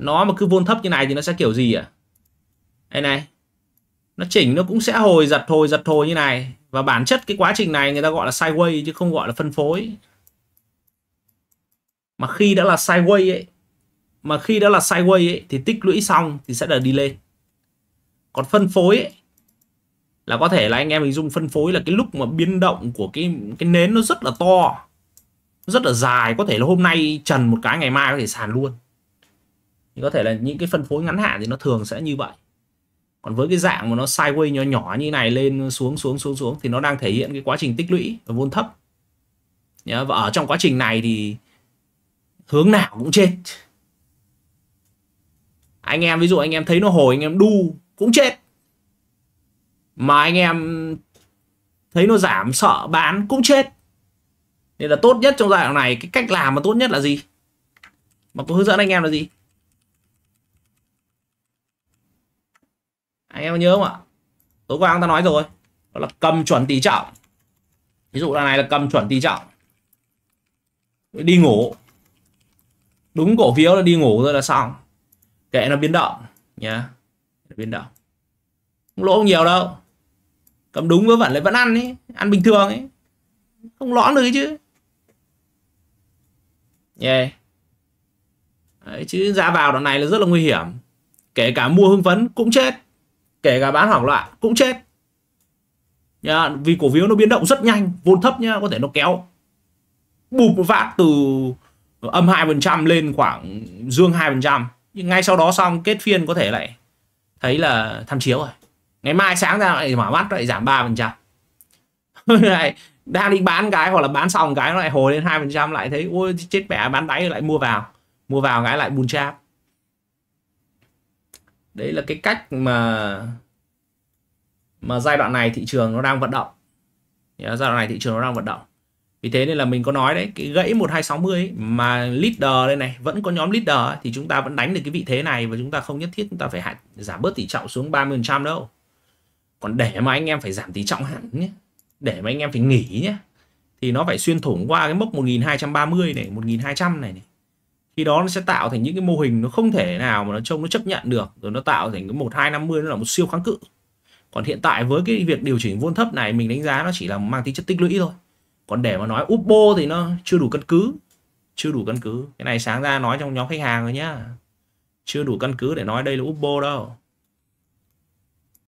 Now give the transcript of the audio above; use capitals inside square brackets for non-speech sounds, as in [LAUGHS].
nó mà cứ vôn thấp như này thì nó sẽ kiểu gì ạ à? đây này nó chỉnh nó cũng sẽ hồi giật hồi giật hồi như này và bản chất cái quá trình này người ta gọi là sideways chứ không gọi là phân phối mà khi đã là sideways ấy mà khi đã là sideways ấy, thì tích lũy xong thì sẽ là đi lên còn phân phối ấy, là có thể là anh em mình dùng phân phối là cái lúc mà biến động của cái cái nến nó rất là to rất là dài có thể là hôm nay trần một cái ngày mai có thể sàn luôn thì có thể là những cái phân phối ngắn hạn thì nó thường sẽ như vậy còn với cái dạng mà nó sideways nhỏ nhỏ như này lên xuống xuống xuống xuống thì nó đang thể hiện cái quá trình tích lũy và vốn thấp và ở trong quá trình này thì hướng nào cũng chết anh em ví dụ anh em thấy nó hồi anh em đu cũng chết mà anh em thấy nó giảm sợ bán cũng chết nên là tốt nhất trong giai đoạn này cái cách làm mà tốt nhất là gì mà tôi hướng dẫn anh em là gì anh em nhớ không ạ tối qua chúng ta nói rồi đó là cầm chuẩn tỷ trọng ví dụ là này là cầm chuẩn tỷ trọng đi ngủ đúng cổ phiếu là đi ngủ rồi là xong kệ nó biến động nhá biến động không lỗ không nhiều đâu cầm đúng với vẫn lại vẫn ăn ấy ăn bình thường ấy không lõn được chứ yeah. Đấy, chứ ra vào đoạn này là rất là nguy hiểm kể cả mua hưng phấn cũng chết kể cả bán hoảng loạn cũng chết nhá, vì cổ phiếu nó biến động rất nhanh vốn thấp nhá có thể nó kéo bụp một vạn từ âm 2% lên khoảng dương 2% nhưng ngay sau đó xong kết phiên có thể lại thấy là tham chiếu rồi ngày mai sáng ra lại mở mắt lại giảm 3% trăm [LAUGHS] đang đi bán cái hoặc là bán xong cái nó lại hồi lên 2% lại thấy ôi chết mẹ bán đáy lại mua vào mua vào cái lại bùn cháp đấy là cái cách mà mà giai đoạn này thị trường nó đang vận động giai đoạn này thị trường nó đang vận động vì thế nên là mình có nói đấy cái gãy 1260 ấy, mà leader đây này vẫn có nhóm leader ấy, thì chúng ta vẫn đánh được cái vị thế này và chúng ta không nhất thiết chúng ta phải hạ, giảm bớt tỷ trọng xuống 30% đâu còn để mà anh em phải giảm tỷ trọng hẳn nhé để mà anh em phải nghỉ nhé thì nó phải xuyên thủng qua cái mốc 1230 này 1200 này, này khi đó nó sẽ tạo thành những cái mô hình nó không thể nào mà nó trông nó chấp nhận được rồi nó tạo thành cái một hai năm mươi nó là một siêu kháng cự còn hiện tại với cái việc điều chỉnh vuông thấp này mình đánh giá nó chỉ là mang tính chất tích lũy thôi còn để mà nói upbo thì nó chưa đủ căn cứ chưa đủ căn cứ cái này sáng ra nói trong nhóm khách hàng rồi nhá chưa đủ căn cứ để nói đây là upbo đâu